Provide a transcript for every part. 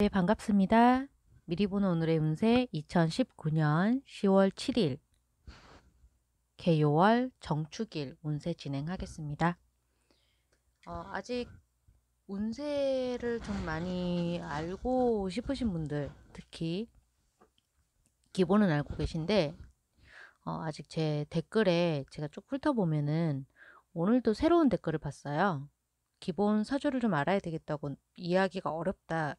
네, 반갑습니다. 미리 보는 오늘의 운세 2019년 10월 7일 개요월 정축일 운세 진행하겠습니다. 어, 아직 운세를 좀 많이 알고 싶으신 분들 특히 기본은 알고 계신데 어, 아직 제 댓글에 제가 쭉 훑어보면은 오늘도 새로운 댓글을 봤어요. 기본 사주를 좀 알아야 되겠다고 이야기가 어렵다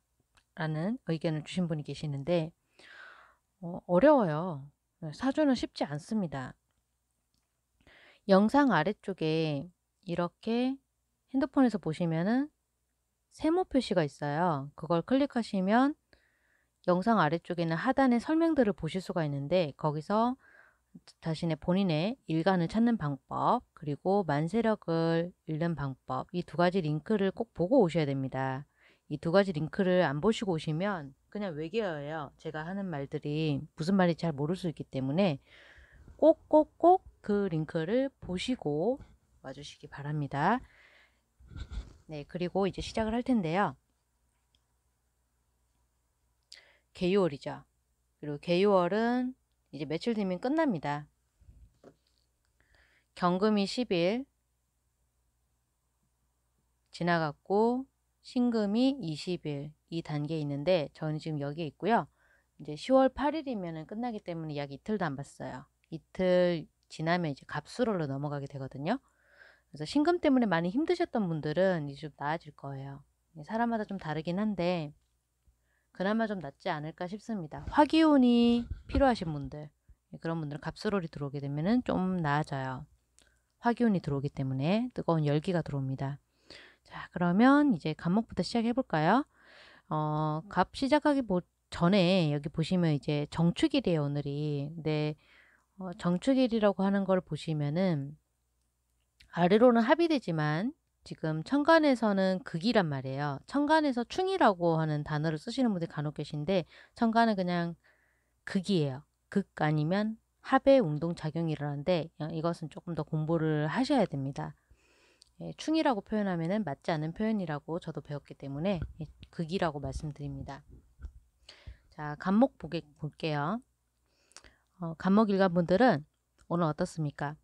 라는 의견을 주신 분이 계시는데 어, 어려워요. 네, 사주는 쉽지 않습니다. 영상 아래쪽에 이렇게 핸드폰에서 보시면은 세모 표시가 있어요. 그걸 클릭하시면 영상 아래쪽에는 하단의 설명들을 보실 수가 있는데 거기서 자신의 본인의 일간을 찾는 방법 그리고 만세력을 잃는 방법 이 두 가지 링크를 꼭 보고 오셔야 됩니다. 이두 가지 링크를 안 보시고 오시면 그냥 외계어예요. 제가 하는 말들이 무슨 말인지 잘 모를 수 있기 때문에 꼭꼭꼭 그 링크를 보시고 와주시기 바랍니다. 네, 그리고 이제 시작을 할 텐데요. 개요월이죠 그리고 개요월은 이제 며칠 뒤면 끝납니다. 경금이 10일 지나갔고 신금이 20일 이 단계에 있는데 저는 지금 여기에 있고요. 이제 10월 8일이면 끝나기 때문에 약 이틀도 안 봤어요. 이틀 지나면 이제 갑수롤로 넘어가게 되거든요. 그래서 신금 때문에 많이 힘드셨던 분들은 이제 좀 나아질 거예요. 사람마다 좀 다르긴 한데 그나마 좀 낫지 않을까 싶습니다. 화기운이 필요하신 분들 예, 그런 분들은 갑수롤이 들어오게 되면 좀 나아져요. 화기운이 들어오기 때문에 뜨거운 열기가 들어옵니다. 자, 그러면 이제 갑목부터 시작해 볼까요? 어, 갑 시작하기 보, 전에 여기 보시면 이제 정축일이에요, 오늘이. 근데 어, 정축일이라고 하는 걸 보시면은 아래로는 합이 되지만 지금 천간에서는 극이란 말이에요. 천간에서 충이라고 하는 단어를 쓰시는 분들이 간혹 계신데 천간은 그냥 극이에요. 극 아니면 합의 운동작용이라는데 어, 이것은 조금 더 공부를 하셔야 됩니다. 예, 충이라고 표현하면 맞지 않은 표현이라고 저도 배웠기 때문에 예, 극이라고 말씀드립니다. 자, 간목 보게, 볼게요. 어, 간목 일관분들은 오늘 어떻습니까?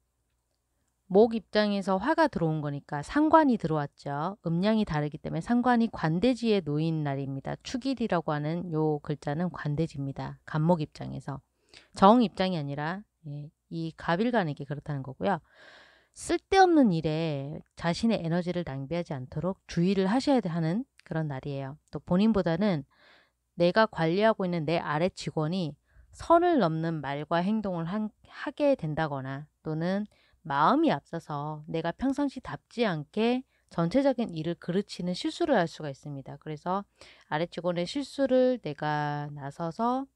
목 입장에서 화가 들어온 거니까 상관이 들어왔죠. 음량이 다르기 때문에 상관이 관대지에 놓인 날입니다. 축일이라고 하는 요 글자는 관대지입니다. 간목 입장에서. 정 입장이 아니라 예, 이 갑일간에게 그렇다는 거고요. 쓸데없는 일에 자신의 에너지를 낭비하지 않도록 주의를 하셔야 하는 그런 날이에요. 또 본인보다는 내가 관리하고 있는 내 아래 직원이 선을 넘는 말과 행동을 한, 하게 된다거나 또는 마음이 앞서서 내가 평상시답지 않게 전체적인 일을 그르치는 실수를 할 수가 있습니다. 그래서 아래 직원의 실수를 내가 나서서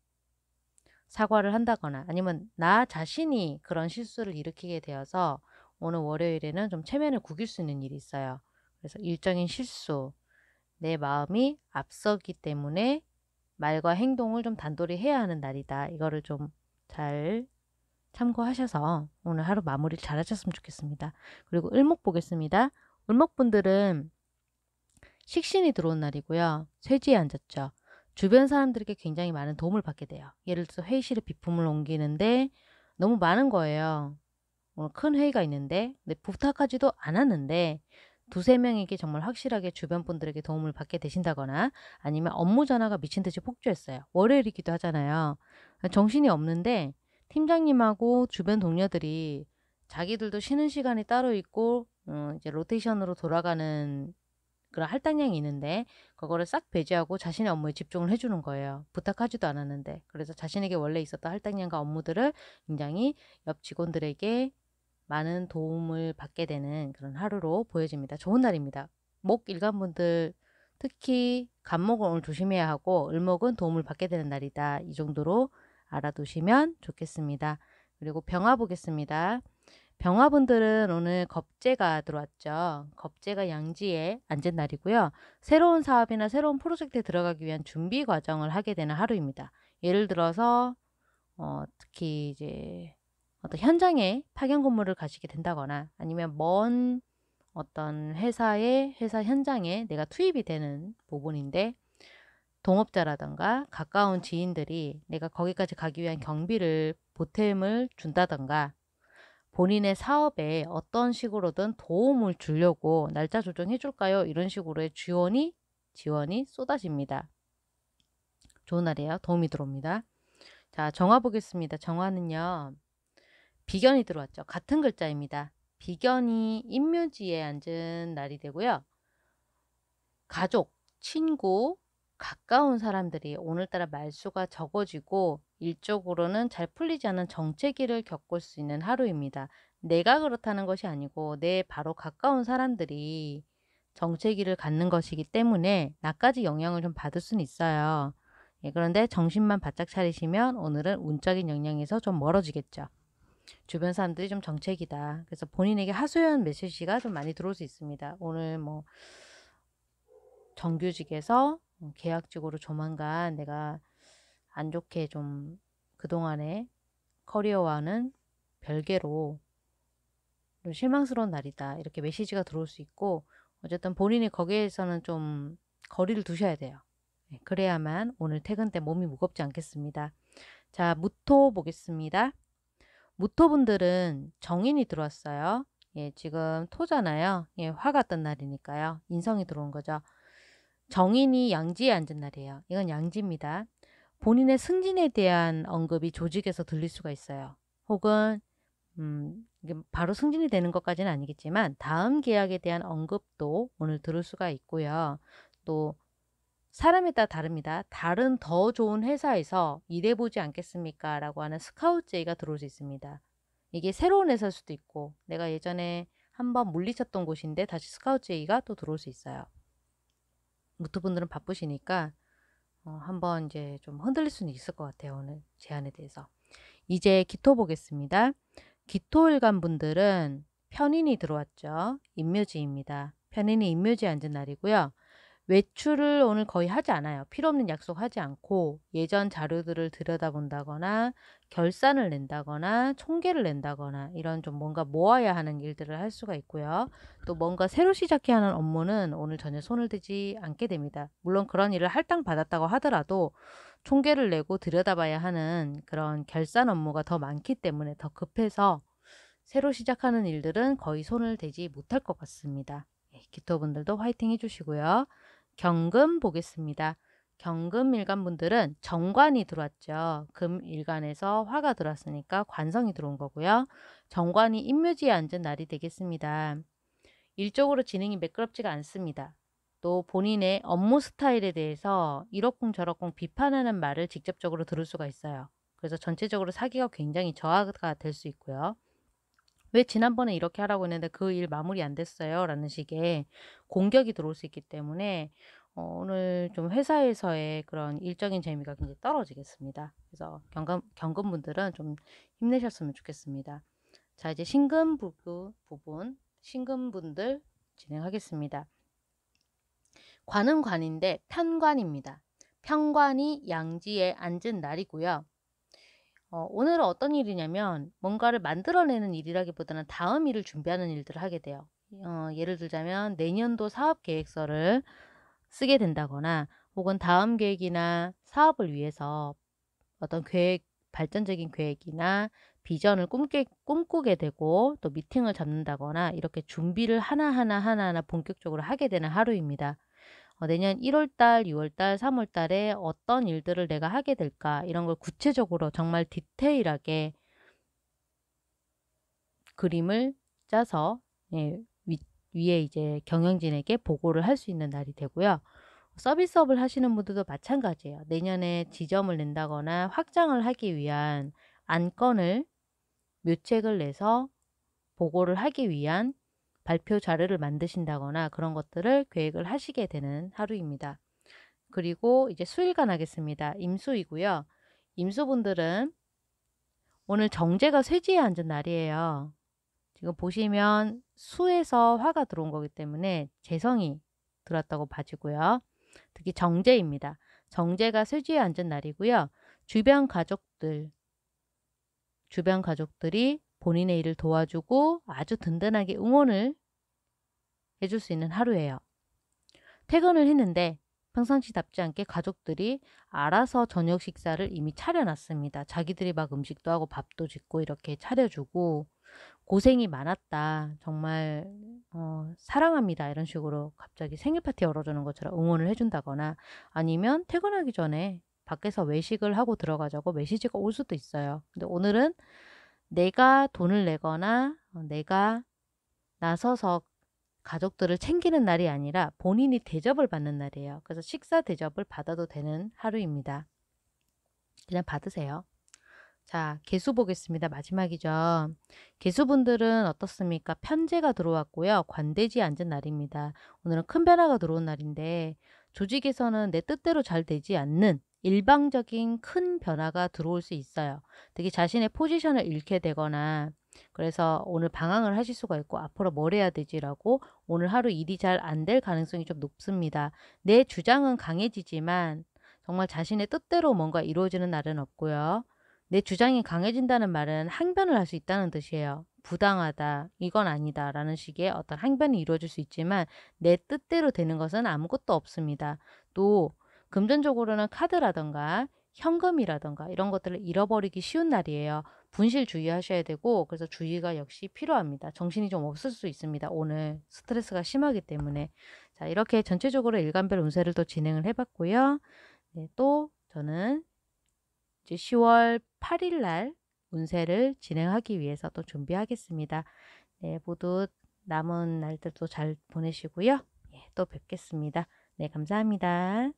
사과를 한다거나 아니면 나 자신이 그런 실수를 일으키게 되어서 오늘 월요일에는 좀 체면을 구길 수 있는 일이 있어요. 그래서 일정인 실수, 내 마음이 앞서기 때문에 말과 행동을 좀 단돌이 해야 하는 날이다. 이거를 좀 잘 참고하셔서 오늘 하루 마무리를 잘 하셨으면 좋겠습니다. 그리고 을목 보겠습니다. 을목분들은 식신이 들어온 날이고요. 쇠지에 앉았죠. 주변 사람들에게 굉장히 많은 도움을 받게 돼요. 예를 들어서 회의실에 비품을 옮기는데 너무 많은 거예요. 오늘 어, 큰 회의가 있는데 근데 부탁하지도 않았는데 두세 명에게 정말 확실하게 주변 분들에게 도움을 받게 되신다거나 아니면 업무 전화가 미친 듯이 폭주했어요. 월요일이기도 하잖아요. 정신이 없는데 팀장님하고 주변 동료들이 자기들도 쉬는 시간이 따로 있고 음, 이제 로테이션으로 돌아가는 그런 할당량이 있는데 그거를 싹 배제하고 자신의 업무에 집중을 해주는 거예요. 부탁하지도 않았는데 그래서 자신에게 원래 있었던 할당량과 업무들을 굉장히 옆 직원들에게 많은 도움을 받게 되는 그런 하루로 보여집니다. 좋은 날입니다. 목 일간분들 특히 간목은 오늘 조심해야 하고 을목은 도움을 받게 되는 날이다. 이 정도로 알아두시면 좋겠습니다. 그리고 병화 보겠습니다. 병화분들은 오늘 겁재가 들어왔죠. 겁재가 양지에 앉은 날이고요. 새로운 사업이나 새로운 프로젝트에 들어가기 위한 준비 과정을 하게 되는 하루입니다. 예를 들어서 어, 특히 이제 어떤 현장에 파견 근무를 가시게 된다거나 아니면 먼 어떤 회사의 회사 현장에 내가 투입이 되는 부분인데 동업자라던가 가까운 지인들이 내가 거기까지 가기 위한 경비를 보탬을 준다던가 본인의 사업에 어떤 식으로든 도움을 주려고 날짜 조정해 줄까요? 이런 식으로의 지원이 지원이 쏟아집니다. 좋은 날이에요. 도움이 들어옵니다. 자, 정화 보겠습니다. 정화는요. 비견이 들어왔죠. 같은 글자입니다. 비견이 인묘지에 앉은 날이 되고요. 가족, 친구, 가까운 사람들이 오늘따라 말수가 적어지고 일적으로는 잘 풀리지 않은 정체기를 겪을 수 있는 하루입니다. 내가 그렇다는 것이 아니고 내 바로 가까운 사람들이 정체기를 갖는 것이기 때문에 나까지 영향을 좀 받을 수는 있어요. 예, 그런데 정신만 바짝 차리시면 오늘은 운적인 영향에서 좀 멀어지겠죠. 주변 사람들이 좀 정책이다. 그래서 본인에게 하소연 메시지가 좀 많이 들어올 수 있습니다. 오늘 뭐 정규직에서 뭐 계약직으로 조만간 내가 안 좋게 좀 그동안의 커리어와는 별개로 좀 실망스러운 날이다. 이렇게 메시지가 들어올 수 있고 어쨌든 본인이 거기에서는 좀 거리를 두셔야 돼요. 네, 그래야만 오늘 퇴근 때 몸이 무겁지 않겠습니다. 자, 무토 보겠습니다. 무토분들은 정인이 들어왔어요. 예, 지금 토잖아요. 예, 화가 뜬 날이니까요. 인성이 들어온 거죠. 정인이 양지에 앉은 날이에요. 이건 양지입니다. 본인의 승진에 대한 언급이 조직에서 들릴 수가 있어요. 혹은 음, 바로 승진이 되는 것까지는 아니겠지만 다음 계약에 대한 언급도 오늘 들을 수가 있고요. 또 사람에 따라 다릅니다. 다른 더 좋은 회사에서 일해보지 않겠습니까? 라고 하는 스카우트 제의가 들어올 수 있습니다. 이게 새로운 회사일 수도 있고 내가 예전에 한번 물리쳤던 곳인데 다시 스카우트 제의가 또 들어올 수 있어요. 무트분들은 바쁘시니까 어, 한번 이제 좀 흔들릴 수는 있을 것 같아요. 오늘 제안에 대해서. 이제 기토 보겠습니다. 기토일간 분들은 편인이 들어왔죠. 임묘지입니다. 편인이 임묘지에 앉은 날이고요. 외출을 오늘 거의 하지 않아요. 필요 없는 약속하지 않고 예전 자료들을 들여다본다거나 결산을 낸다거나 총계를 낸다거나 이런 좀 뭔가 모아야 하는 일들을 할 수가 있고요. 또 뭔가 새로 시작해야 하는 업무는 오늘 전혀 손을 대지 않게 됩니다. 물론 그런 일을 할당 받았다고 하더라도 총계를 내고 들여다봐야 하는 그런 결산 업무가 더 많기 때문에 더 급해서 새로 시작하는 일들은 거의 손을 대지 못할 것 같습니다. 예, 기토분들도 화이팅 해주시고요. 경금 보겠습니다. 경금 일간분들은 정관이 들어왔죠. 금 일간에서 화가 들어왔으니까 관성이 들어온 거고요. 정관이 임묘지에 앉은 날이 되겠습니다. 일적으로 진행이 매끄럽지가 않습니다. 또 본인의 업무 스타일에 대해서 이러쿵저러쿵 비판하는 말을 직접적으로 들을 수가 있어요. 그래서 전체적으로 사기가 굉장히 저하가 될 수 있고요. 왜 지난번에 이렇게 하라고 했는데 그 일 마무리 안 됐어요? 라는 식의 공격이 들어올 수 있기 때문에 어, 오늘 좀 회사에서의 그런 일적인 재미가 굉장히 떨어지겠습니다. 그래서 경금, 경금분들은 좀 힘내셨으면 좋겠습니다. 자, 이제 신금 부부, 부분, 신금분들 진행하겠습니다. 관은 관인데 편관입니다. 편관이 양지에 앉은 날이고요. 어, 오늘은 어떤 일이냐면 뭔가를 만들어내는 일이라기보다는 다음 일을 준비하는 일들을 하게 돼요. 어, 예를 들자면 내년도 사업 계획서를 쓰게 된다거나 혹은 다음 계획이나 사업을 위해서 어떤 계획, 발전적인 계획이나 비전을 꿈게, 꿈꾸게 되고 또 미팅을 잡는다거나 이렇게 준비를 하나하나 하나하나 본격적으로 하게 되는 하루입니다. 어, 내년 1월달, 6월달, 3월달에 어떤 일들을 내가 하게 될까 이런 걸 구체적으로 정말 디테일하게 그림을 짜서 예, 위, 위에 이제 경영진에게 보고를 할 수 있는 날이 되고요. 서비스업을 하시는 분들도 마찬가지예요. 내년에 지점을 낸다거나 확장을 하기 위한 안건을 묘책을 내서 보고를 하기 위한 발표 자료를 만드신다거나 그런 것들을 계획을 하시게 되는 하루입니다. 그리고 이제 수일간 하겠습니다. 임수이고요. 임수분들은 오늘 정제가 쇠지에 앉은 날이에요. 지금 보시면 수에서 화가 들어온 거기 때문에 재성이 들어왔다고 봐지고요. 특히 정제입니다. 정제가 쇠지에 앉은 날이고요. 주변 가족들, 주변 가족들이 본인의 일을 도와주고 아주 든든하게 응원을 해줄 수 있는 하루예요. 퇴근을 했는데 평상시답지 않게 가족들이 알아서 저녁 식사를 이미 차려놨습니다. 자기들이 막 음식도 하고 밥도 짓고 이렇게 차려주고 고생이 많았다. 정말 어, 사랑합니다. 이런 식으로 갑자기 생일 파티 열어주는 것처럼 응원을 해준다거나 아니면 퇴근하기 전에 밖에서 외식을 하고 들어가자고 메시지가 올 수도 있어요. 근데 오늘은 내가 돈을 내거나 어, 내가 나서서 가족들을 챙기는 날이 아니라 본인이 대접을 받는 날이에요. 그래서 식사 대접을 받아도 되는 하루입니다. 그냥 받으세요. 자, 개수 보겠습니다. 마지막이죠. 개수분들은 어떻습니까? 편제가 들어왔고요. 관대지 앉은 날입니다. 오늘은 큰 변화가 들어온 날인데 조직에서는 내 뜻대로 잘 되지 않는 일방적인 큰 변화가 들어올 수 있어요. 특히 자신의 포지션을 잃게 되거나 그래서 오늘 방황을 하실 수가 있고 앞으로 뭘 해야 되지라고 오늘 하루 일이 잘 안 될 가능성이 좀 높습니다. 내 주장은 강해지지만 정말 자신의 뜻대로 뭔가 이루어지는 날은 없고요. 내 주장이 강해진다는 말은 항변을 할 수 있다는 뜻이에요. 부당하다, 이건 아니다 라는 식의 어떤 항변이 이루어질 수 있지만 내 뜻대로 되는 것은 아무것도 없습니다. 또 금전적으로는 카드라던가 현금이라던가 이런 것들을 잃어버리기 쉬운 날이에요. 분실 주의하셔야 되고 그래서 주의가 역시 필요합니다. 정신이 좀 없을 수 있습니다. 오늘 스트레스가 심하기 때문에 자 이렇게 전체적으로 일간별 운세를 또 진행을 해봤고요. 네, 또 저는 이제 10월 8일 날 운세를 진행하기 위해서 또 준비하겠습니다. 네, 모두 남은 날들도 잘 보내시고요. 예, 또 뵙겠습니다. 네, 감사합니다.